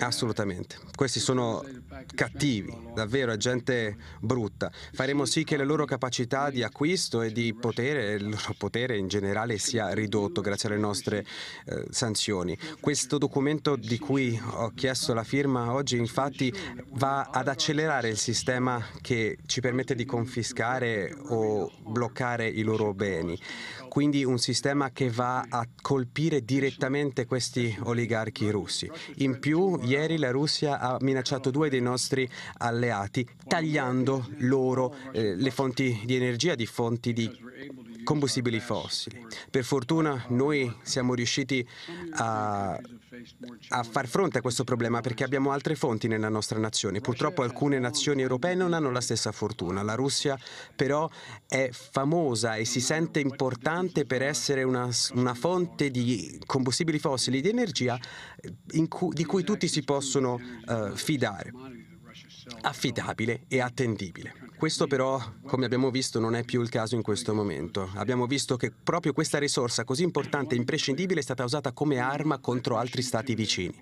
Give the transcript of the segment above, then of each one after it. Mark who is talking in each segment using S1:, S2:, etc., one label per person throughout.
S1: Assolutamente. Questi sono cattivi, davvero è gente brutta. Faremo sì che la loro capacità di acquisto e di potere, il loro potere in generale sia ridotto grazie alle nostre eh, sanzioni. Questo documento di cui ho chiesto la firma oggi infatti va ad accelerare il sistema che ci permette di confiscare o bloccare i loro beni. Quindi un sistema che va a colpire direttamente questi oligarchi russi. In in più, ieri la Russia ha minacciato due dei nostri alleati, tagliando loro eh, le fonti di energia, di fonti di combustibili fossili. Per fortuna noi siamo riusciti a, a, far fronte a questo problema perché abbiamo altre fonti nella nostra nazione. Purtroppo alcune nazioni europee non hanno la stessa fortuna. La Russia però è famosa e si sente importante per essere una, una fonte di combustibili fossili, di energia eh, cui, di cui tutti si possono uh, fidare affidabile e attendibile. Questo però, come abbiamo visto, non è più il caso in questo momento. Abbiamo visto che proprio questa risorsa così importante e imprescindibile è stata usata come arma contro altri stati vicini.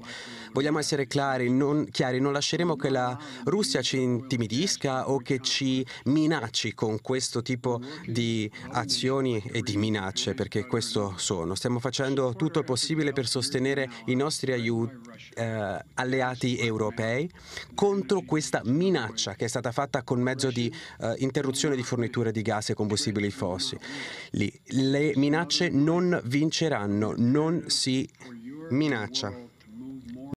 S1: Vogliamo essere chiari, non, chiari, non lasceremo che la Russia ci intimidisca o che ci minacci con questo tipo di azioni e di minacce, perché questo sono. Stiamo facendo tutto il possibile per sostenere i nostri aiuti, eh, alleati europei contro questa questa minaccia che è stata fatta con mezzo di eh, interruzione di forniture di gas e combustibili fossili. Le minacce non vinceranno, non si minaccia.